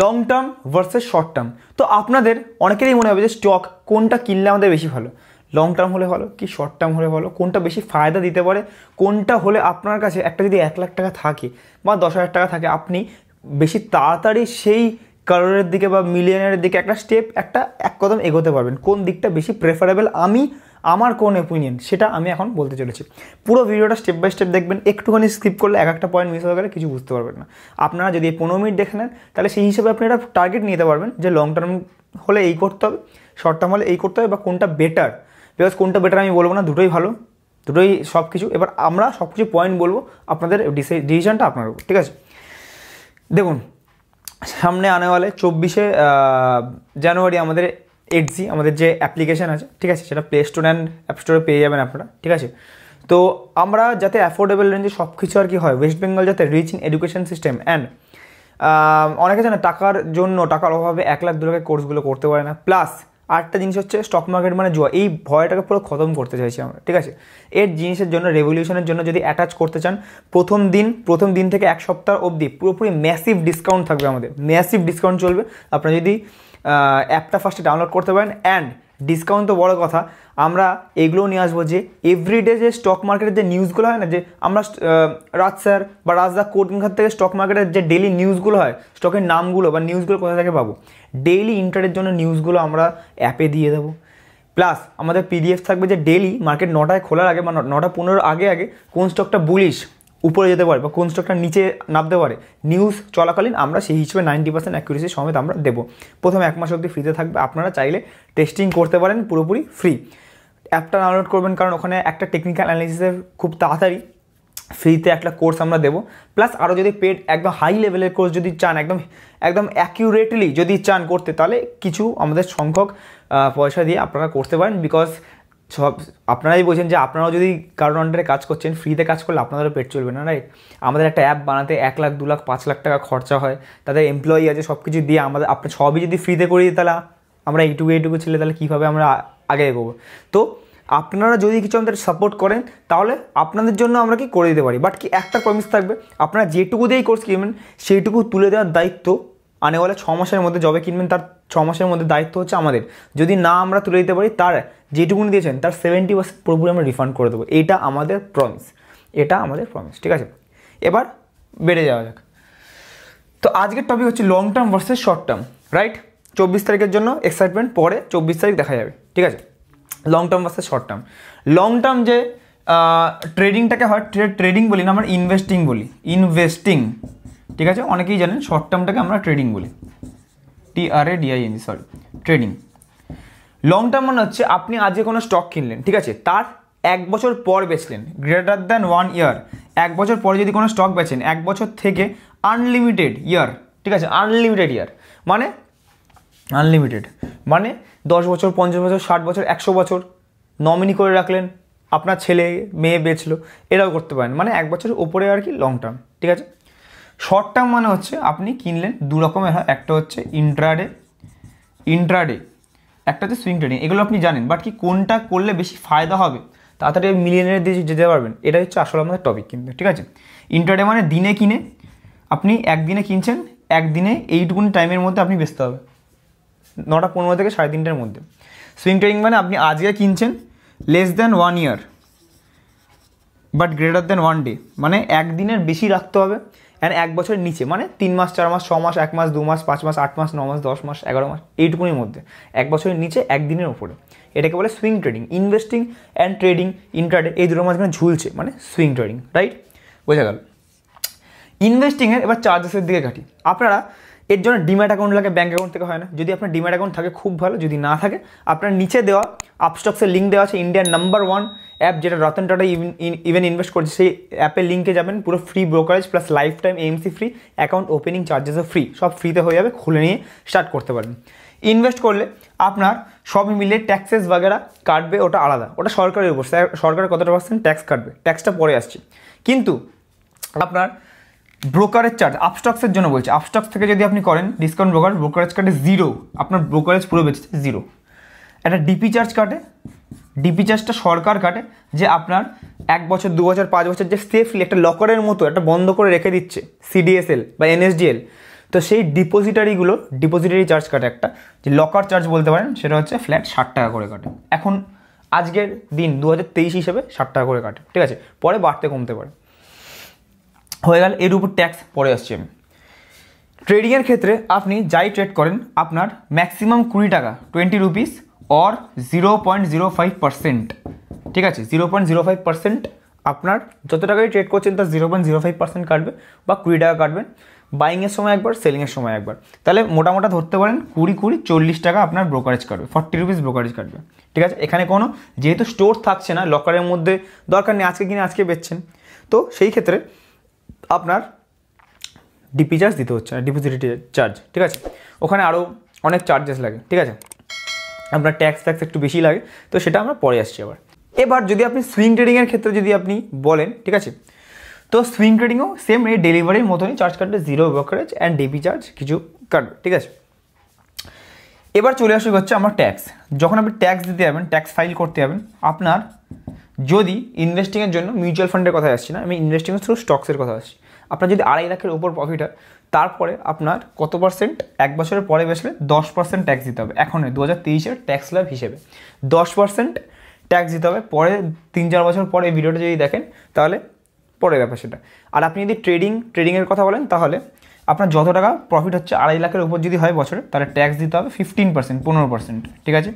long term versus short term তো আপনাদের অনেকেরই মনে হবে যে স্টক কোনটা কিনলে আমাদের বেশি ভালো লং টার্ম হলে ভালো কি শর্ট টার্ম হলে ভালো কোনটা বেশি ফায়দা দিতে পারে কোনটা হলে আপনার কাছে একটা যদি এক লাখ টাকা থাকে বা দশ হাজার টাকা থাকে আপনি বেশি তাড়াতাড়ি সেই কারোরের দিকে বা মিলিয়নের দিকে একটা স্টেপ একটা এক কদম এগোতে পারবেন কোন দিকটা বেশি প্রেফারেবল আমি আমার কোন অপিনিয়ন সেটা আমি এখন বলতে চলেছি পুরো ভিডিওটা স্টেপ বাই স্টেপ দেখবেন একটুখানি স্কিপ করলে এক একটা পয়েন্ট মিস হয়ে গেলে কিছু বুঝতে পারবেন না আপনারা যদি পনেরো মিনিট দেখে নেন তাহলে সেই হিসেবে আপনি একটা টার্গেট নিতে পারবেন যে লং টার্ম হলে এই করতে হবে শর্ট টার্ম হলে এই করতে হবে বা কোনটা বেটার বিকজ কোনটা বেটার আমি বলবো না দুটোই ভালো দুটোই সব কিছু এবার আমরা সব কিছু পয়েন্ট বলবো আপনাদের ডিসিশনটা আপনার উপর ঠিক আছে দেখুন সামনে আনে বলে চব্বিশে জানুয়ারি আমাদের এডজি আমাদের যে অ্যাপ্লিকেশান আছে ঠিক আছে সেটা প্লে স্টোর অ্যান্ড অ্যাপ স্টোরে পেয়ে যাবেন আপনারা ঠিক আছে তো আমরা যাতে অ্যাফোর্ডেবল রেঞ্জে সব কিছু আর কি হয় ওয়েস্ট বেঙ্গল যাতে rich in education system and অনেকে জানে টাকার জন্য টাকার অভাবে এক লাখ দু লাখের কোর্সগুলো করতে পারে না প্লাস আরেকটা জিনিস হচ্ছে স্টক মার্কেট মানে জুয়া এই ভয়টাকে পুরো খতম করতে চাইছি আমরা ঠিক আছে এর জিনিসের জন্য রেভলিউশনের জন্য যদি অ্যাটাচ করতে চান প্রথম দিন প্রথম দিন থেকে এক সপ্তাহ অবধি পুরোপুরি ম্যাসিভ ডিসকাউন্ট থাকবে আমাদের ম্যাসিভ ডিসকাউন্ট চলবে আপনারা যদি অ্যাপটা ফার্স্টে ডাউনলোড করতে পারেন অ্যান্ড ডিসকাউন্ট তো বড় কথা আমরা এগুলো নিয়ে আসবো যে এভরিডে যে স্টক মার্কেটের যে নিউজগুলো হয় না যে আমরা রাজ স্যার বা রাজদা কোর্টিংঘাট থেকে স্টক মার্কেটের যে ডেলি নিউজগুলো হয় স্টকের নামগুলো বা নিউজগুলো কোথা থেকে পাবো ডেইলি ইন্টারের জন্য নিউজগুলো আমরা অ্যাপে দিয়ে দেবো প্লাস আমাদের পিডিএফ থাকবে যে ডেলি মার্কেট নটায় খোলার আগে বা নটা পনেরোর আগে আগে কোন স্টকটা বুলিশ উপরে যেতে পারে বা কোন স্টকটা নিচে নামতে পারে নিউজ চলাকালীন আমরা সেই হিসেবে নাইনটি পার্সেন্ট অ্যাকুরেসি সমেত আমরা দেবো প্রথমে এক মাস অবধি ফ্রিতে থাকবে আপনারা চাইলে টেস্টিং করতে পারেন পুরোপুরি ফ্রি অ্যাপটা ডাউনলোড করবেন কারণ ওখানে একটা টেকনিক্যাল অ্যানালিসিসের খুব তাড়াতাড়ি ফ্রিতে একটা কোর্স আমরা দেবো প্লাস আরও যদি পেড একদম হাই লেভেলের কোর্স যদি চান একদম একদম অ্যাকিউরেটলি যদি চান করতে তাহলে কিছু আমাদের সংখ্যক পয়সা দিয়ে আপনারা করতে পারেন বিকজ সব আপনারাই বলছেন যে আপনারাও যদি কারোর আন্ডারে কাজ করছেন ফ্রিতে কাজ করলে আপনাদেরও পেট চলবে না রাইট আমাদের একটা অ্যাপ বানাতে এক লাখ দু লাখ পাঁচ লাখ টাকা খরচা হয় তাদের এমপ্লয়ি আছে সব কিছু দিয়ে আমাদের আপনার সবই যদি ফ্রিতে করি দিই তাহলে আমরা এইটুকু এইটুকু ছেলে তাহলে কীভাবে আমরা আগে এগোবো তো আপনারা যদি কিছু আমাদের সাপোর্ট করেন তাহলে আপনাদের জন্য আমরা কি করে দিতে পারি বাট কি একটা প্রমিস থাকবে আপনারা যেটুকু দিয়েই কোর্স কিনবেন সেইটুকু তুলে দেওয়ার দায়িত্ব আনে বলে ছ মাসের মধ্যে জবে কিনবেন তার ছ মাসের মধ্যে দায়িত্ব হচ্ছে আমাদের যদি না আমরা তুলে দিতে পারি তার যেটুকুনি দিয়েছেন তার সেভেন্টি পার্সেন্ট পুরোপুরি আমরা রিফান্ড করে দেবো এটা আমাদের প্রমিস এটা আমাদের প্রমিস ঠিক আছে এবার বেড়ে যাওয়া যাক তো আজকের টপিক হচ্ছে long term versus short term right চব্বিশ তারিখের জন্য এক্সাইটমেন্ট পরে চব্বিশ তারিখ দেখা যাবে ঠিক আছে long term versus short term long term যে ট্রেডিংটাকে হয় ট্রেডিং বলি না আমরা ইনভেস্টিং বলি ইনভেস্টিং ঠিক আছে অনেকেই জানেন শর্ট টার্মটাকে আমরা ট্রেডিং বলি TRA DIN sorry trading long term মানে হচ্ছে আপনি আজকে কোনো স্টক কিনলেন ঠিক আছে তার এক বছর পর বেচলেন গ্রেটার দ্যান ওয়ান ইয়ার এক বছর পরে যদি কোনো স্টক বেচেন এক বছর থেকে আনলিমিটেড ইয়ার ঠিক আছে আনলিমিটেড ইয়ার মানে আনলিমিটেড মানে দশ বছর পঞ্চাশ বছর ষাট বছর একশো বছর নমিনি করে রাখলেন আপনার ছেলে মেয়ে বেচলো এরাও করতে পারেন মানে এক বছর ওপরে আর কি লং টার্ম ঠিক আছে শর্ট টার্ম মানে হচ্ছে আপনি কিনলেন দু রকমের হয় একটা হচ্ছে ইন্ট্রাডে ইন্ট্রাডে একটা হচ্ছে সুইং ট্রেডিং এগুলো আপনি জানেন বাট কি কোনটা করলে বেশি ফায়দা হবে তাড়াতাড়ি মিলিয়নের দিয়ে যেতে পারবেন এটা হচ্ছে আসলে আমাদের টপিক কিন্তু ঠিক আছে ইন্ট্রাডে মানে দিনে কিনে আপনি একদিনে কিনছেন একদিনে এইটুকুনি টাইমের মধ্যে আপনি বেচতে হবে নটা পনেরো থেকে সাড়ে তিনটার মধ্যে সুইং ট্রেডিং মানে আপনি আজকে কিনছেন less than one year but greater than one day মানে একদিনের বেশি রাখতে হবে অ্যান্ড এক বছরের নিচে মানে তিন মাস চার মাস ছ মাস এক মাস দু মাস পাঁচ মাস আট মাস ন মাস দশ মাস এগারো মাস এইটুকুনির মধ্যে এক বছরের নিচে একদিনের ওপরে এটাকে বলে swing trading investing and trading intraday এই দুটোর মাঝখানে ঝুলছে মানে সুইং ট্রেডিং রাইট বোঝা গেল ইনভেস্টিংয়ের এবার চার্জেসের দিকে কাটি আপনারা এর জন্য ডিম্যাট অ্যাকাউন্ট লাগে ব্যাঙ্ক অ্যাকাউন্ট থেকে হয় না যদি আপনার ডিম্যাট অ্যাকাউন্ট থাকে খুব ভালো যদি না থাকে আপনার নিচে দেওয়া আপস্টক্সের লিঙ্ক দেওয়া আছে ইন্ডিয়ার নাম্বার ওয়ান অ্যাপ যেটা রতন টাটা ইভেন ইনভেস্ট করছে সেই অ্যাপের লিঙ্কে যাবেন পুরো free brokerage plus lifetime AMC free account opening চার্জেসও ফ্রি সব ফ্রিতে হয়ে যাবে খুলে নিয়ে স্টার্ট করতে পারেন ইনভেস্ট করলে আপনার সবই মিলে ট্যাক্সেস বাগেরা কাটবে ওটা আলাদা ওটা সরকারের উপর সরকার কতটা পার্সেন্ট ট্যাক্স কাটবে ট্যাক্সটা পরে আসছে কিন্তু আপনার ব্রোকারেজ চার্জ আপস্টক্সের জন্য বলছি আপস্টক্স থেকে যদি আপনি করেন ডিসকাউন্ট ব্রোকার ব্রোকারেজ কাটে জিরো আপনার ব্রোকারেজ পুরো বেঁচেছে জিরো একটা ডিপি চার্জ কাটে ডিপি চার্জটা সরকার কাটে যে আপনার এক বছর দু বছর পাঁচ বছর যে সেফলি একটা লকারের মতো একটা বন্ধ করে রেখে দিচ্ছে সিডিএসএল বা এনএসডিএল তো সেই ডিপোজিটারিগুলো ডিপোজিটারি চার্জ কাটে একটা যে লকার চার্জ বলতে পারেন সেটা হচ্ছে ফ্ল্যাট ষাট টাকা করে কাটে এখন আজকের দিন দু হাজার তেইশ হিসেবে ষাট টাকা করে কাটে ঠিক আছে পরে বাড়তে কমতে পারে হয়ে গেল এর উপর ট্যাক্স পরে আসছি আমি ট্রেডিংয়ের ক্ষেত্রে আপনি যাই ট্রেড করেন আপনার ম্যাক্সিমাম কুড়ি টাকা twenty rupees or zero point zero five percent ঠিক আছে zero point zero five percent আপনার যত টাকাই ট্রেড করছেন তার zero point zero five percent কাটবে বা কুড়ি টাকা কাটবেন বাইংয়ের সময় একবার সেলিংয়ের সময় একবার তাহলে মোটামোটা ধরতে পারেন কুড়ি কুড়ি চল্লিশ টাকা আপনার ব্রোকারেজ কাটবে ফর্টি রুপিস ব্রোকারেজ কাটবে ঠিক আছে এখানে কোনো যেহেতু স্টোর থাকছে না লকারের মধ্যে দরকার নেই আজকে কিনে আজকে বেচছেন তো সেই ক্ষেত্রে আপনার ডিপি চার্জ দিতে হচ্ছে না ডিপোজিট চার্জ ঠিক আছে ওখানে আরও অনেক চার্জেস লাগে ঠিক আছে আপনার ট্যাক্স ফ্যাক্স একটু বেশি লাগে তো সেটা আমরা পরে আসছি আবার এবার যদি আপনি সুইং ট্রেডিংয়ের ক্ষেত্রে যদি আপনি বলেন ঠিক আছে তো সুইং ট্রেডিংও সেম এই ডেলিভারির মতনই চার্জ কাটবে zero brokerage and DB charge কিছু কাটবে ঠিক আছে এবার চলে আসবে হচ্ছে আমার ট্যাক্স যখন আপনি ট্যাক্স দিতে যাবেন ট্যাক্স ফাইল করতে যাবেন আপনার যদি ইনভেস্টিংয়ের জন্য মিউচুয়াল ফান্ডের কথা আসছি না আমি ইনভেস্টিংয়ের থ্রু স্টকসের কথা আসছি আপনার যদি আড়াই লাখের উপর প্রফিট হয় তারপরে আপনার কত পার্সেন্ট এক বছরের পরে বেসলে দশ পার্সেন্ট ট্যাক্স দিতে হবে এখন দু হাজার তেইশের ট্যাক্স লাভ হিসেবে দশ পার্সেন্ট ট্যাক্স দিতে হবে পরে তিন চার বছর পরে এই ভিডিওটা যদি দেখেন তাহলে পরের ব্যাপার সেটা আর আপনি যদি ট্রেডিং ট্রেডিংয়ের কথা বলেন তাহলে আপনার যত টাকা প্রফিট হচ্ছে আড়াই লাখের উপর যদি হয় বছরে তাহলে ট্যাক্স দিতে হবে ফিফটিন পার্সেন্ট পনেরো পার্সেন্ট ঠিক আছে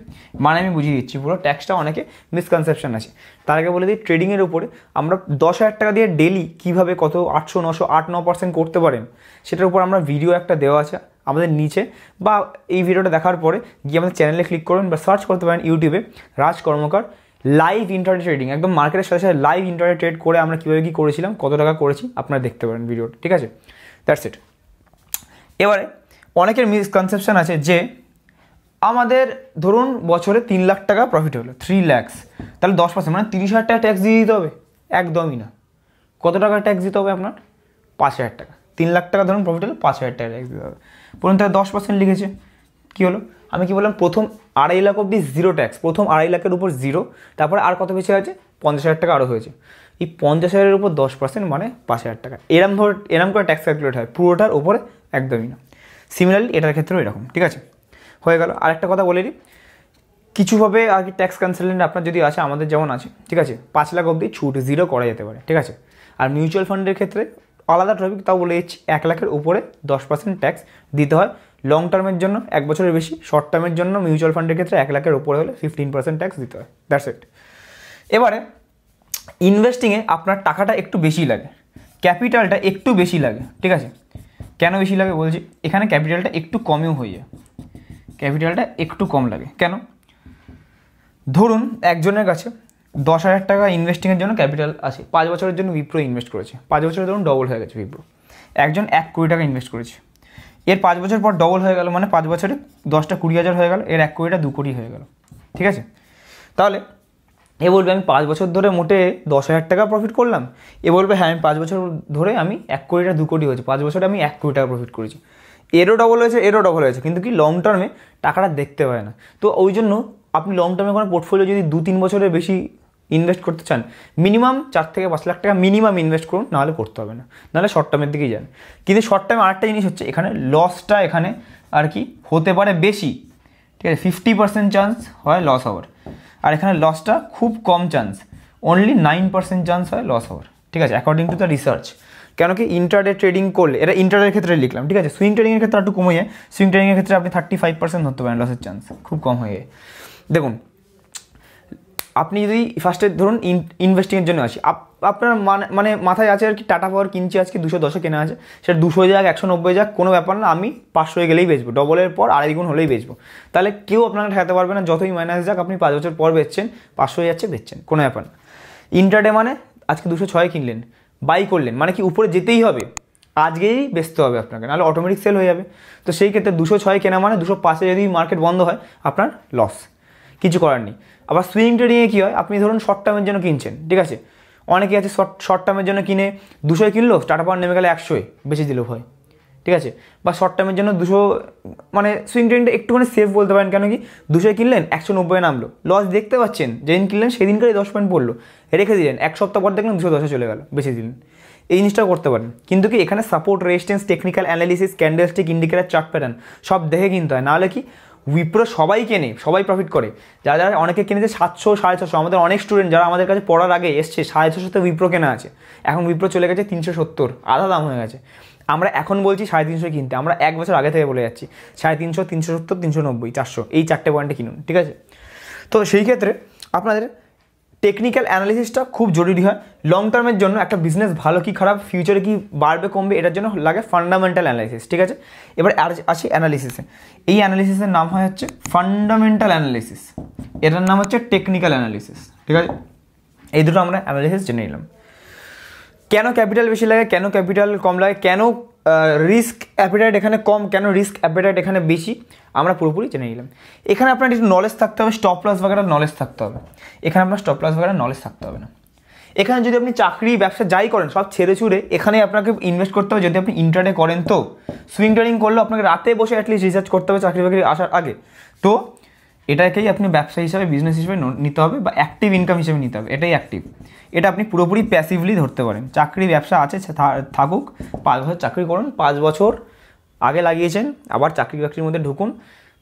মানে আমি বুঝিয়ে দিচ্ছি পুরো ট্যাক্সটা অনেকে মিসকনসেপশন আছে তার আগে বলে দিই ট্রেডিংয়ের উপরে আমরা দশ হাজার টাকা দিয়ে ডেলি কীভাবে কত আটশো নশো আট ন পার্সেন্ট করতে পারেন সেটার উপর আমরা ভিডিও একটা দেওয়া আছে আমাদের নিচে বা এই ভিডিওটা দেখার পরে গিয়ে আমাদের চ্যানেলে ক্লিক করবেন বা সার্চ করতে পারেন ইউটিউবে Raj Karmakar live internet trading একদম মার্কেটের সাথে সাথে লাইভ ইন্টারনেট ট্রেড করে আমরা কীভাবে কী করেছিলাম কত টাকা করেছি আপনারা দেখতে পারেন ভিডিওটা ঠিক আছে দ্যাটস ইট এবারে অনেকের মিসকনসেপশান আছে যে আমাদের ধরুন বছরে তিন লাখ টাকা প্রফিট হলো থ্রি ল্যাক্স তাহলে দশ পার্সেন্ট মানে তিরিশ হাজার টাকা ট্যাক্স দিয়ে দিতে হবে একদমই না কত টাকা ট্যাক্স দিতে হবে আপনার পাঁচ হাজার টাকা তিন লাখ টাকা ধরুন প্রফিট হলে পাঁচ হাজার টাকা ট্যাক্স দিতে হবে বলুন তাহলে দশ পার্সেন্ট লিখেছে কী হলো আমি কি বললাম প্রথম আড়াই লাখ অব্দি জিরো ট্যাক্স প্রথম আড়াই লাখের উপর জিরো তারপরে আর কত বেশি আছে পঞ্চাশ হাজার টাকা আরও হয়েছে এই পঞ্চাশ হাজারের উপর দশ পার্সেন্ট মানে পাঁচ হাজার টাকা এরম ধর এরম করে ট্যাক্স ক্যালকুলেট হয় পুরোটার ওপরে একদমই না সিমিলারলি এটার ক্ষেত্রেও এরকম ঠিক আছে হয়ে গেল আরেকটা কথা বলে দিই কিছুভাবে আর কি ট্যাক্স কনসালটেন্ট আপনার যদি আছে আমাদের যেমন আছে ঠিক আছে পাঁচ লাখ অবধি ছুট জিরো করা যেতে পারে ঠিক আছে আর মিউচুয়াল ফান্ডের ক্ষেত্রে আলাদা টপিক তাও বলে দিচ্ছি এক লাখের উপরে দশ পার্সেন্ট ট্যাক্স দিতে হয় লং টার্মের জন্য এক বছরের বেশি শর্ট টার্মের জন্য মিউচুয়াল ফান্ডের ক্ষেত্রে এক লাখের উপরে হলে ফিফটিন পার্সেন্ট ট্যাক্স দিতে হয় দ্যাটস ইট এবারে ইনভেস্টিংয়ে আপনার টাকাটা একটু বেশি লাগে ক্যাপিটালটা একটু বেশি লাগে ঠিক আছে কেন বেশি লাগে বলছি এখানে ক্যাপিটালটা একটু কমেও হয়ে যায় ক্যাপিটালটা একটু কম লাগে কেন ধরুন একজনের কাছে দশ হাজার টাকা ইনভেস্টিংয়ের জন্য ক্যাপিটাল আছে পাঁচ বছরের জন্য বিপ্রো ইনভেস্ট করেছে পাঁচ বছরের ধরুন ডবল হয়ে গেছে বিপ্রো একজন এক কোটি টাকা ইনভেস্ট করেছে এর পাঁচ বছর পর ডবল হয়ে গেল মানে পাঁচ বছরে দশটা কুড়ি হাজার হয়ে গেল এর এক কোটিটা দু কোটি হয়ে গেল ঠিক আছে তাহলে এ বলবে আমি পাঁচ বছর ধরে মোটে দশ হাজার টাকা প্রফিট করলাম এ বলবে হ্যাঁ আমি পাঁচ বছর ধরে আমি এক কোটিটা দু কোটি হয়েছে পাঁচ বছরে আমি এক কোটি টাকা প্রফিট করেছি এরও ডবল হয়েছে এরও ডবল হয়েছে কিন্তু কি লং টার্মে টাকাটা দেখতে পায় না তো ওই জন্য আপনি লং টার্মে কোনো পোর্টফোলিও যদি দু তিন বছরের বেশি ইনভেস্ট করতে চান মিনিমাম চার থেকে পাঁচ লাখ টাকা মিনিমাম ইনভেস্ট করুন নাহলে করতে হবে না নাহলে শর্ট টার্মের দিকেই যান কিন্তু শর্ট টার্মে আরেকটা জিনিস হচ্ছে এখানে লসটা এখানে আর কি হতে পারে বেশি ঠিক আছে ফিফটি পার্সেন্ট চান্স হয় লস হওয়ার আর এখানে লসটা খুব কম chance only nine percent chance হয় লস হওয়ার ঠিক আছে অ্যাকর্ডিং টু দ্য রিসার্চ কেন কি ইন্টারডে ট্রেডিং করলে এটা ইন্টারডের ক্ষেত্রে লিখলাম ঠিক আছে সুইং ট্রেডিংয়ের ক্ষেত্রে একটু কমে যায় সুইং ট্রেডিংয়ের ক্ষেত্রে আপনি থার্টি ফাইভ পার্সেন্ট ধরতে পারেন লসের চান্স খুব কম হয়ে যায় দেখুন আপনি যদি ফার্স্টে ধরুন ইনভেস্টিংয়ের জন্য আসি আপনার মানে মাথায় আছে আর কি টাটা পাওয়ার কিনছি আজকে দুশো দশে কেনা আছে সেটা দুশো যাক একশো নব্বই যাক কোনো ব্যাপার না আমি পাঁচশো হয়ে গেলেই বেচবো ডবলের পর আড়াই গুণ হলেই বেচবো তাহলে কেউ আপনাকে ঠেকাতে পারবে না যতই মাইনাস যাক আপনি পাঁচ বছর পর বেচছেন পাঁচশো হয়ে যাচ্ছে বেচছেন কোনো ব্যাপার না ইন্টারডে মানে আজকে দুশো ছয় কিনলেন বাই করলেন মানে কি উপরে যেতেই হবে আজকেই বেচতে হবে আপনাকে নাহলে অটোমেটিক সেল হয়ে যাবে তো সেই ক্ষেত্রে দুশো ছয় কেনা মানে দুশো পাঁচে যদি মার্কেট বন্ধ হয় আপনার লস কিছু করার নেই আবার সুইং ট্রেডিংয়ে কী হয় আপনি ধরুন শর্ট টার্মের জন্য কিনছেন ঠিক আছে অনেকে আছে শর্ট শর্ট টার্মের জন্য কিনে দুশোয় কিনলো স্টার্ট পাওয়ার নেমে গেলে একশোয় বেশি দিল হয় ঠিক আছে বা শর্ট টার্মের জন্য দুশো মানে সুইং ট্রেনটা একটুখানি সেফ বলতে পারেন কেন কি দুশোয় কিনলেন একশো নব্বই নামলো লস দেখতে পাচ্ছেন যেদিন কিনলেন সেদিনকারই দশ পয়েন্ট পড়লো রেখে দিলেন এক সপ্তাহ পর দেখলেন দুশো দশে চলে গেল বেশি দিলেন এই জিনিসটাও করতে পারেন কিন্তু কি এখানে support resistance technical analysis candlestick indicator chart pattern সব দেখে কিনতে হয় নাহলে কি উইপ্রো সবাই কেনে সবাই প্রফিট করে যারা যারা অনেকে কিনেছে সাতশো সাড়ে ছশো আমাদের অনেক স্টুডেন্ট যারা আমাদের কাছে পড়ার আগে এসছে সাড়ে ছশোতে উইপ্রো কেনা আছে এখন উইপ্রো চলে গেছে তিনশো সত্তর আধা দাম হয়ে গেছে আমরা এখন বলছি সাড়ে তিনশো কিনতে আমরা এক বছর আগে থেকে বলে যাচ্ছি সাড়ে তিনশো তিনশো সত্তর তিনশো নব্বই চারশো এই চারটে পয়েন্টে কিনুন ঠিক আছে তো সেই ক্ষেত্রে আপনাদের টেকনিক্যাল অ্যানালিসিসটা খুব জরুরি হয় লং টার্মের জন্য একটা বিজনেস ভালো কি খারাপ ফিউচারে কি বাড়বে কমবে এটার জন্য লাগে ফান্ডামেন্টাল অ্যানালিসিস ঠিক আছে এবার আসি অ্যানালিসিসে এই অ্যানালিসিসের নাম হয় হচ্ছে ফান্ডামেন্টাল অ্যানালিসিস এটার নাম হচ্ছে টেকনিক্যাল অ্যানালিসিস ঠিক আছে এই দুটো আমরা অ্যানালিসিস জেনে নিলাম কেন ক্যাপিটাল বেশি লাগে কেন ক্যাপিটাল কম লাগে কেন রিস্ক অ্যাপিটাইট এখানে কম কেন রিস্ক অ্যাপিটাইট এখানে বেশি আমরা পুরোপুরি জেনে নিলাম এখানে আপনার একটু নলেজ থাকতে হবে স্টপ লস বাগেরা নলেজ থাকতে হবে এখানে আপনার স্টপ লস বাগেরা নলেজ থাকতে হবে না এখানে যদি আপনি চাকরি ব্যবসা যাই করেন সব ছেড়ে ছুড়ে এখানে আপনাকে ইনভেস্ট করতে হবে যদি আপনি ইন্টারনে করেন তো সুইং ট্রেডিং করলেও আপনাকে রাতে বসে অ্যাটলিস্ট রিসার্চ করতে হবে চাকরি বাকরি আসার আগে তো এটাকেই আপনি ব্যবসা হিসাবে বিজনেস হিসেবে নিতে হবে বা অ্যাক্টিভ ইনকাম হিসেবে নিতে হবে এটাই অ্যাক্টিভ এটা আপনি পুরোপুরি প্যাসিভলি ধরতে পারেন চাকরি ব্যবসা আছে থাকুক পাঁচ বছর চাকরি করুন পাঁচ বছর আগে লাগিয়েছেন আবার চাকরি বাকরির মধ্যে ঢুকুন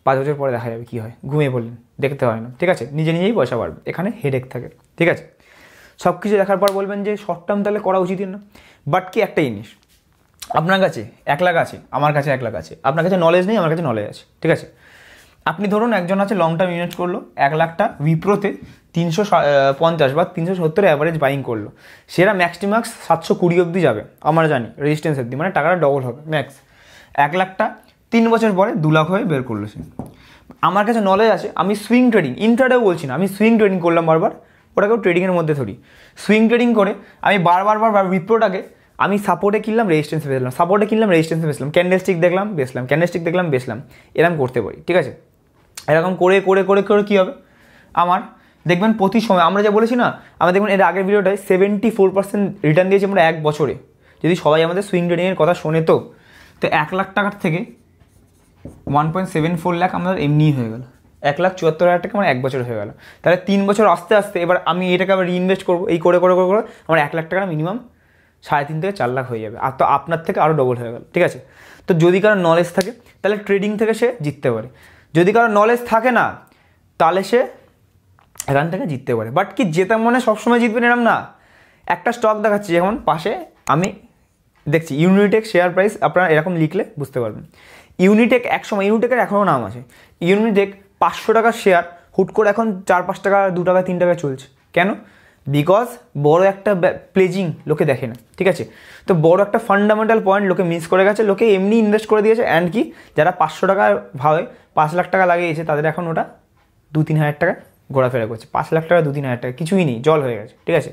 পাঁচ বছর পরে দেখা যাবে কী হয় ঘুমিয়ে পড়লেন দেখতে হয় না ঠিক আছে নিজে নিজেই পয়সা বাড়বে এখানে হেডেক থাকে ঠিক আছে সব কিছু দেখার পর বলবেন যে শর্ট টার্ম তাহলে করা উচিত না বাট কি একটা জিনিস আপনার কাছে এক লাখ আছে আমার কাছে এক লাখ আছে আপনার কাছে নলেজ নেই আমার কাছে নলেজ আছে ঠিক আছে আপনি ধরুন একজন আছে লং টার্ম ইনভেস্ট করলো এক লাখটা উইপ্রোতে তিনশো পঞ্চাশ বা তিনশো সত্তর অ্যাভারেজ বাইং করলো সেরা ম্যাক্সটিম্যাক্স সাতশো কুড়ি অবধি যাবে আমরা জানি রেজিস্ট্যান্সের অবধি মানে টাকাটা ডবল হবে ম্যাক্স এক লাখটা তিন বছর পরে দু লাখ হয়ে বের করলো সে আমার কাছে নলেজ আছে আমি সুইং ট্রেডিং ইন্টারডেও বলছি না আমি সুইং ট্রেডিং করলাম বারবার ওটাকেও ট্রেডিংয়ের মধ্যে ধরি সুইং ট্রেডিং করে আমি বারবার বারবার উইপ্রোটাকে আমি সাপোর্টে কিনলাম রেজিস্ট্যান্স বেসলাম সাপোর্টে কিনলাম রেজিস্ট্যান্স বেসলাম ক্যান্ডেলস্টিক দেখলাম বেসলাম ক্যান্ডেলস্টিক দেখলাম বেসলাম এরম করতে পারি ঠিক আছে এরকম করে করে করে করে কী হবে আমার দেখবেন প্রতি সময় আমরা যা বলেছি না আমরা দেখবেন এর আগের ভিডিওটায় সেভেন্টি ফোর পার্সেন্ট রিটার্ন দিয়েছি আমরা এক বছরে যদি সবাই আমাদের সুইং ট্রেডিংয়ের কথা শোনে তো তো এক লাখ টাকার থেকে one point seven four lakh আমাদের এমনিই হয়ে গেল এক লাখ চুয়াত্তর হাজার টাকা আমার এক বছর হয়ে গেল তাহলে তিন বছর আস্তে আস্তে এবার আমি এটাকে আবার রিইনভেস্ট করবো এই করে করে করে করে আমার এক লাখ টাকা মিনিমাম সাড়ে তিন থেকে চার লাখ হয়ে যাবে আর তো আপনার থেকে আরও ডবল হয়ে গেল ঠিক আছে তো যদি কারো নলেজ থাকে তাহলে ট্রেডিং থেকে সে জিততে পারে যদি কারো নলেজ থাকে না তাহলে সে এখান থেকে জিততে পারে বাট কি জেতা মনে সবসময় জিতবেন এরম না একটা স্টক দেখাচ্ছি যেমন পাশে আমি দেখছি ইউনিটেক শেয়ার প্রাইস আপনারা এরকম লিখলে বুঝতে পারবেন ইউনিটেক একসময় ইউনিটেকের এখনও নাম আছে ইউনিটেক পাঁচশো টাকার শেয়ার হুট করে এখন চার পাঁচ টাকা দু টাকা তিন টাকা চলছে কেন বিকজ বড় একটা প্লেজিং লোকে দেখে না ঠিক আছে তো বড় একটা ফান্ডামেন্টাল পয়েন্ট লোকে মিস করে গেছে লোকে এমনি ইনভেস্ট করে দিয়েছে অ্যান্ড কি যারা পাঁচশো টাকা ভাবে পাঁচ লাখ টাকা লাগিয়েছে তাদের এখন ওটা দু তিন হাজার টাকা ঘোরাফেরা করছে পাঁচ লাখ টাকা দু তিন হাজার টাকা কিছুই নেই জল হয়ে গেছে ঠিক আছে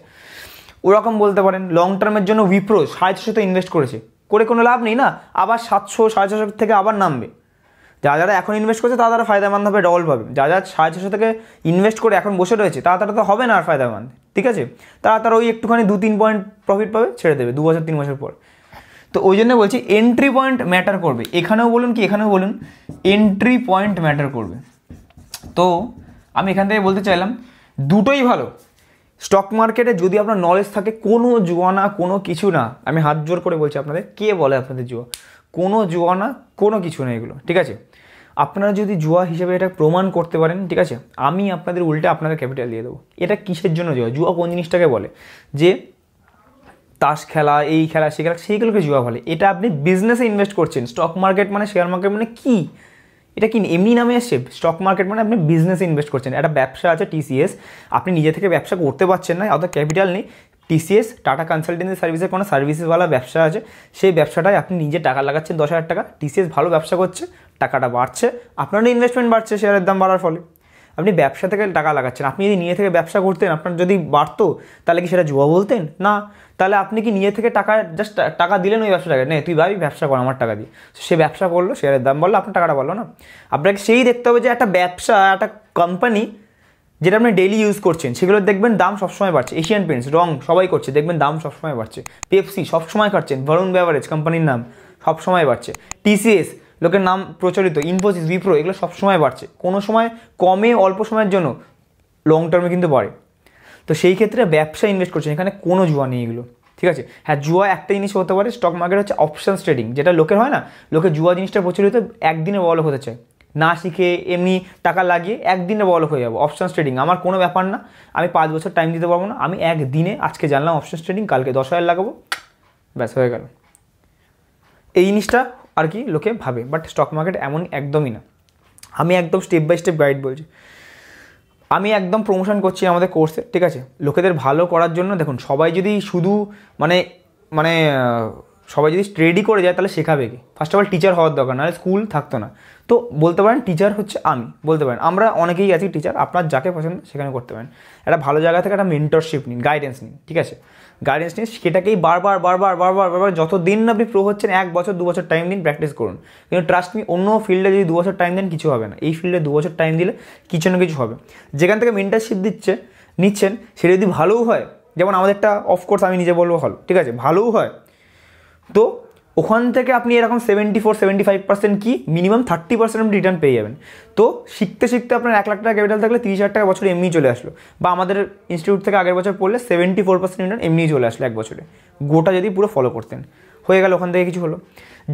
ওরকম বলতে পারেন লং টার্মের জন্য উইপ্রো সাড়ে ছশোতে ইনভেস্ট করেছে করে কোনো লাভ নেই না আবার সাতশো সাড়ে ছশো থেকে আবার নামবে যারা যারা এখন ইনভেস্ট করছে তারা তারা ফায়দামান হবে ডবল পাবে যারা যারা সাড়ে ছশো থেকে ইনভেস্ট করে এখন বসে রয়েছে তারা তারা তো হবে না আর ফায়দামান ঠিক আছে তারা তারা ওই একটুখানি দু তিন পয়েন্ট প্রফিট পাবে ছেড়ে দেবে দু বছর তিন বছর পর তো ওই জন্য বলছি এন্ট্রি পয়েন্ট ম্যাটার করবে এখানেও বলুন কি এখানেও বলুন এন্ট্রি পয়েন্ট ম্যাটার করবে তো আমি এখান থেকে বলতে চাইলাম দুটোই ভালো স্টক মার্কেটে যদি আপনার নলেজ থাকে কোনো জুয়া না কোনো কিছু না আমি হাত জোর করে বলছি আপনাদের কে বলে আপনাদের জুয়া কোনো জুয়া না কোনো কিছু না এগুলো ঠিক আছে আপনারা যদি জুয়া হিসেবে এটা প্রমাণ করতে পারেন ঠিক আছে আমি আপনাদের উল্টে আপনাদের ক্যাপিটাল দিয়ে দেবো এটা কিসের জন্য জুয়া জুয়া কোন জিনিসটাকে বলে যে তাস খেলা এই খেলা সে খেলা সেইগুলোকে জুয়া বলে এটা আপনি বিজনেসে ইনভেস্ট করছেন স্টক মার্কেট মানে শেয়ার মার্কেট মানে কী এটা কি এমনি নামে এসছে স্টক মার্কেট মানে আপনি বিজনেস ইনভেস্ট করছেন একটা ব্যবসা আছে টিসিএস আপনি নিজে থেকে ব্যবসা করতে পারছেন না অত ক্যাপিটাল নেই টিসিএস টাটা কনসালটেন্সি সার্ভিসের কোনো সার্ভিসেসওয়ালা ব্যবসা আছে সেই ব্যবসাটায় আপনি নিজে টাকা লাগাচ্ছেন দশ হাজার টাকা টিসিএস ভালো ব্যবসা করছে টাকাটা বাড়ছে আপনারও ইনভেস্টমেন্ট বাড়ছে শেয়ারের দাম বাড়ার ফলে আপনি ব্যবসা থেকে টাকা লাগাচ্ছেন আপনি যদি নিয়ে থেকে ব্যবসা করতেন আপনার যদি বাড়তো তাহলে কি সেটা জুয়া বলতেন না তাহলে আপনি কি নিয়ে থেকে টাকা জাস্ট টাকা দিলেন ওই ব্যবসাটাকে না তুই ভাবি ব্যবসা কর আমার টাকা দিয়ে সে ব্যবসা করলো শেয়ারের দাম বললো আপনার টাকাটা বললো না আপনাকে সেই দেখতে হবে যে একটা ব্যবসা একটা কোম্পানি যেটা আপনি ডেলি ইউজ করছেন সেগুলো দেখবেন দাম সবসময় বাড়ছে এশিয়ান পেন্টস রং সবাই করছে দেখবেন দাম সবসময় বাড়ছে পেপসি সবসময় কাটছেন ভরুণ ব্যাভারেজ কোম্পানির নাম সবসময় বাড়ছে টিসিএস লোকের নাম প্রচলিত ইনফোসিস বিপ্রো এগুলো সবসময় বাড়ছে কোনো সময় কমে অল্প সময়ের জন্য লং টার্মে কিন্তু বাড়ে তো সেই ক্ষেত্রে ব্যবসা ইনভেস্ট করছেন এখানে কোনো জুয়া নেই এগুলো ঠিক আছে হ্যাঁ জুয়া একটা জিনিস হতে পারে স্টক মার্কেট হচ্ছে অপশানস ট্রেডিং যেটা লোকের হয় না লোকে জুয়া জিনিসটা প্রচলিত একদিনে বলক হতে চায় না শিখে এমনি টাকা লাগিয়ে একদিনে বলক হয়ে যাবো অপশানস ট্রেডিং আমার কোনো ব্যাপার না আমি পাঁচ বছর টাইম দিতে পারবো না আমি একদিনে আজকে জানলাম অপশানস ট্রেডিং কালকে দশ হাজার লাগাবো ব্যাস হয়ে গেল এই জিনিসটা আর কি লোকে ভাবে বাট স্টক মার্কেট এমন একদমই না আমি একদম স্টেপ বাই স্টেপ গাইড বলছি আমি একদম প্রমোশন করছি আমাদের কোর্সে ঠিক আছে লোকেদের ভালো করার জন্য দেখুন সবাই যদি শুধু মানে মানে সবাই যদি স্টেডি করে যায় তাহলে শেখাবে কি ফার্স্ট অফ অল টিচার হওয়ার দরকার নাহলে স্কুল থাকতো না তো বলতে পারেন টিচার হচ্ছে আমি বলতে পারেন আমরা অনেকেই আছি টিচার আপনার যাকে পছন্দ সেখানে করতে পারেন একটা ভালো জায়গা থেকে একটা মেন্টরশিপ নিন গাইডেন্স নিন ঠিক আছে গাইডেন্স নিন সেটাকেই বারবার বারবার বারবার বারবার যত দিন আপনি প্রো হচ্ছেন এক বছর দু বছর টাইম দিন প্র্যাকটিস করুন কিন্তু ট্রাস্ট মি অন্য ফিল্ডে যদি দু বছর টাইম দেন কিছু হবে না এই ফিল্ডে দু বছর টাইম দিলে কিছু না কিছু হবে যেখান থেকে মেন্টারশিপ দিচ্ছে নিচ্ছেন সেটা যদি ভালোও হয় যেমন আমাদেরটা অফকোর্স আমি নিজে বলবো ভালো ঠিক আছে ভালোও হয় তো ওখান থেকে আপনি এরকম seventy four seventy five percent কি মিনিমাম থার্টি পার্সেন্ট আপনি রিটার্ন পেয়ে যাবেন তো শিখতে শিখতে আপনার এক লাখ টাকা ক্যাপিটাল থাকলে তিরিশ হাজার টাকা বছর এমনি চলে আসলো বা আমাদের ইনস্টিটিউট থেকে আগের বছর পড়লে সেভেন্টি ফোর পার্সেন্ট রিটার্ন এমনি চলে আসলো এক বছরে গোটা যদি পুরো ফলো করতেন হয়ে গেল ওখান থেকে কিছু হলো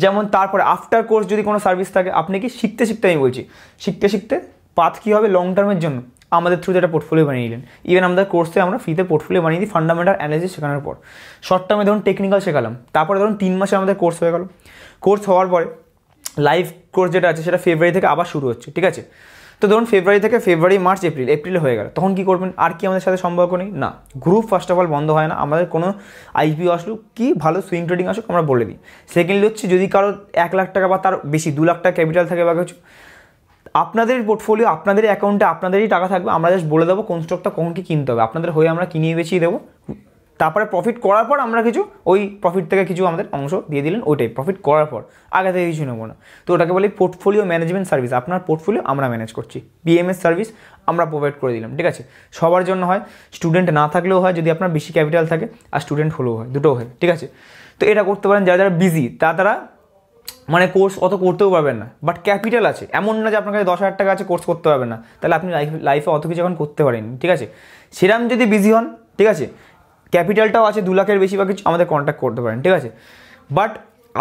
যেমন তারপরে আফটার কোর্স যদি কোনো সার্ভিস থাকে আপনি কি শিখতে শিখতে আমি বলছি শিখতে শিখতে পাথ কী হবে লং টার্মের জন্য আমাদের থ্রুতে একটা পোর্টফোলিও বানিয়ে নিলেন ইভেন আমাদের কোর্সে আমরা ফ্রিতে পোর্টফোলিও বানিয়ে দিই ফান্ডামেন্টাল অ্যানালিসিস শেখানোর পর শর্ট টার্মে ধরুন টেকনিক্যাল শেখালাম তারপরে ধরুন তিন মাসে আমাদের কোর্স হয়ে গেল কোর্স হওয়ার পরে লাইভ কোর্স যেটা আছে সেটা ফেব্রুয়ারি থেকে আবার শুরু হচ্ছে ঠিক আছে তো ধরুন ফেব্রুয়ারি থেকে ফেব্রুয়ারি মার্চ এপ্রিল এপ্রিল হয়ে গেল তখন কী করবেন আর কি আমাদের সাথে সম্পর্ক নেই না গ্রুপ ফার্স্ট অফ অল বন্ধ হয় না আমাদের কোনো আইপিও আসুক কি ভালো সুইং ট্রেডিং আসুক আমরা বলে দিই সেকেন্ডলি হচ্ছে যদি কারো এক লাখ টাকা বা তার বেশি দু লাখ টাকা ক্যাপিটাল থাকে বা কিছু আপনাদের পোর্টফোলিও আপনাদের অ্যাকাউন্টে আপনাদেরই টাকা থাকবে আমরা জাস্ট বলে দেবো কোন স্টকটা কখন কী কিনতে হবে আপনাদের হয়ে আমরা কিনিয়ে বেছিয়ে দেবো তারপরে প্রফিট করার পর আমরা কিছু ওই প্রফিট থেকে কিছু আমাদের অংশ দিয়ে দিলেন ওইটাই প্রফিট করার পর আগে থেকে কিছু নেবো না তো ওটাকে বলি পোর্টফোলিও ম্যানেজমেন্ট সার্ভিস আপনার পোর্টফোলিও আমরা ম্যানেজ করছি বিএমএস সার্ভিস আমরা প্রোভাইড করে দিলাম ঠিক আছে সবার জন্য হয় স্টুডেন্ট না থাকলেও হয় যদি আপনার বেশি ক্যাপিটাল থাকে আর স্টুডেন্ট হলেও হয় দুটো হয় ঠিক আছে তো এটা করতে পারেন যারা যারা বিজি তা তারা মানে কোর্স অত করতেও পারবেন না বাট ক্যাপিটাল আছে এমন না যে আপনার কাছে দশ হাজার টাকা আছে কোর্স করতে পারবেন না তাহলে আপনি লাইফ লাইফে অত কিছু এখন করতে পারেন ঠিক আছে সেরাম যদি বিজি হন ঠিক আছে ক্যাপিটালটাও আছে দু লাখের বেশি বা কিছু আমাদের কন্ট্যাক্ট করতে পারেন ঠিক আছে বাট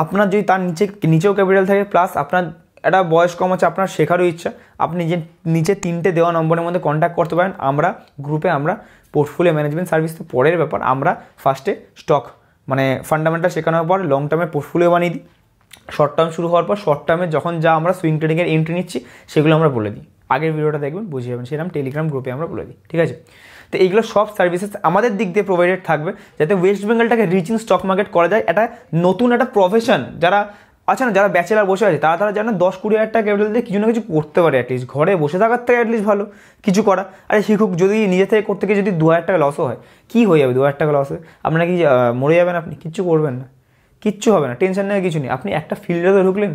আপনার যদি তার নিচে নিচেও ক্যাপিটাল থাকে প্লাস আপনার একটা বয়স কম আছে আপনার শেখারও ইচ্ছা আপনি যে নিচে তিনটে দেওয়া নম্বরের মধ্যে কন্ট্যাক্ট করতে পারেন আমরা গ্রুপে আমরা পোর্টফোলিও ম্যানেজমেন্ট সার্ভিস তো পরের ব্যাপার আমরা ফার্স্টে স্টক মানে ফান্ডামেন্টাল শেখানোর পর লং টার্মে পোর্টফোলিও বানিয়ে দিই শর্ট টার্ম শুরু হওয়ার পর শর্ট টার্মে যখন যা আমরা সুইং ট্রেডিংয়ের এন্ট্রি নিচ্ছি সেগুলো আমরা বলে দিই আগের ভিডিওটা দেখবেন বুঝে যাবেন সেরকম টেলিগ্রাম গ্রুপে আমরা বলে দিই ঠিক আছে তো এইগুলো সব সার্ভিসেস আমাদের দিক দিয়ে প্রোভাইডেড থাকবে যাতে ওয়েস্ট বেঙ্গলটাকে রিচিং স্টক মার্কেট করা যায় এটা নতুন একটা প্রফেশন যারা আচ্ছা না যারা ব্যাচেলার বসে আছে তারা তারা যেন দশ কুড়ি হাজার টাকা ক্যাপিটাল দিয়ে কিছু না কিছু করতে পারে অ্যাটলিস্ট ঘরে বসে থাকার থেকে অ্যাটলিস্ট ভালো কিছু করা আরে শিখুক যদি নিজে থেকে করতে গিয়ে যদি দু হাজার টাকা লসও হয় কী হয়ে যাবে দু হাজার টাকা লস আপনারা কি মরে যাবেন আপনি কিচ্ছু করবেন না কিচ্ছু হবে না টেনশন নেওয়া কিছু নেই আপনি একটা ফিল্ডে ঢুকলেন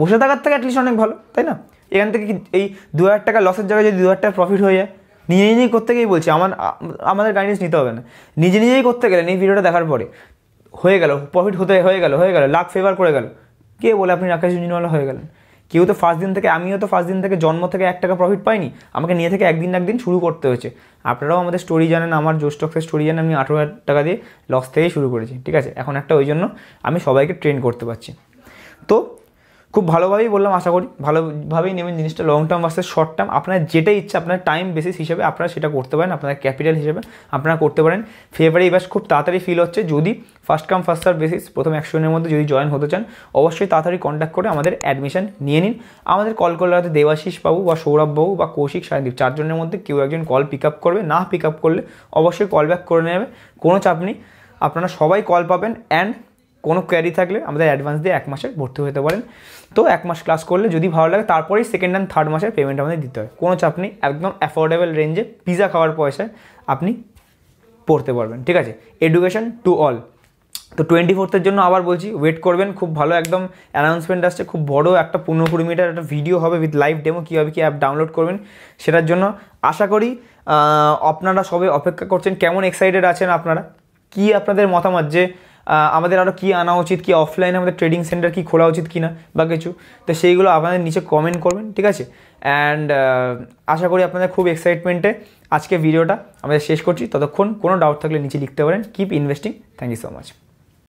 বসে থাকার থেকে অ্যাটলিস্ট অনেক ভালো তাই না এখান থেকে এই দু হাজার টাকা লসের জায়গায় যদি দু হাজার টাকা প্রফিট হয়ে যায় নিজে নিজেই করতে গিয়েই বলছি আমার আমাদের গাইডেন্স নিতে হবে না নিজে নিজেই করতে গেলেন এই ভিডিওটা দেখার পরে হয়ে গেল প্রফিট হতে হয়ে গেল হয়ে গেল লাখ ফেভার করে গেল কে বলে আপনি রাকেশ ইঞ্জিনওয়ালা হয়ে গেলেন কেউ তো ফার্স্ট দিন থেকে আমিও তো ফার্স্ট দিন থেকে জন্ম থেকে এক টাকা প্রফিট পাইনি আমাকে নিয়ে থেকে একদিন একদিন শুরু করতে হয়েছে আপনারাও আমাদের স্টোরি জানেন আমার জোস্টক্সের স্টোরি জানেন আমি আঠেরো হাজার টাকা দিয়ে লস থেকেই শুরু করেছি ঠিক আছে এখন একটা ওই জন্য আমি সবাইকে ট্রেন করতে পারছি তো খুব ভালোভাবেই বললাম আশা করি ভালোভাবেই নেবেন জিনিসটা লং টার্ম আসতে শর্ট টার্ম আপনার যেটা ইচ্ছা আপনার টাইম বেসিস হিসেবে আপনারা সেটা করতে পারেন আপনার ক্যাপিটাল হিসেবে আপনারা করতে পারেন ফেব্রুয়ারি ব্যাস খুব তাড়াতাড়ি ফিল হচ্ছে যদি first come first serve basis প্রথম একশো দিনের মধ্যে যদি জয়েন হতে চান অবশ্যই তাড়াতাড়ি কন্ট্যাক্ট করে আমাদের অ্যাডমিশন নিয়ে নিন আমাদের কল করলে দেবাশিস বাবু বা সৌরভ বাবু বা কৌশিক সায়দীপ চারজনের মধ্যে কেউ একজন কল পিক আপ করবে না পিক আপ করলে অবশ্যই কল ব্যাক করে নেবে কোনো চাপ নেই আপনারা সবাই কল পাবেন অ্যান্ড কোনো ক্যারি থাকলে আমাদের অ্যাডভান্স দিয়ে এক মাসে ভর্তি হতে পারেন তো এক মাস ক্লাস করলে যদি ভালো লাগে তারপরেই সেকেন্ড অ্যান্ড থার্ড মাসের পেমেন্ট আমাদের দিতে হয় কোনো চাপ নেই একদম অ্যাফোর্ডেবল রেঞ্জে পিজা খাওয়ার পয়সায় আপনি পড়তে পারবেন ঠিক আছে এডুকেশন টু অল তো টোয়েন্টি ফোর্থের জন্য আবার বলছি ওয়েট করবেন খুব ভালো একদম অ্যানাউন্সমেন্ট আসছে খুব বড় একটা পনেরো কুড়ি মিটার একটা ভিডিও হবে উইথ লাইভ ডেমো কীভাবে কী অ্যাপ ডাউনলোড করবেন সেটার জন্য আশা করি আপনারা সবে অপেক্ষা করছেন কেমন এক্সাইটেড আছেন আপনারা কি আপনাদের মতামত যে আমাদের আরও কী আনা উচিত কি অফলাইনে আমাদের ট্রেডিং সেন্টার কি খোলা উচিত কি না বা কিছু তো সেইগুলো আপনাদের নিচে কমেন্ট করবেন ঠিক আছে অ্যান্ড আশা করি আপনাদের খুব এক্সাইটমেন্টে আজকে ভিডিওটা আমাদের শেষ করছি ততক্ষণ কোনো ডাউট থাকলে নিচে লিখতে পারেন keep investing thank you so much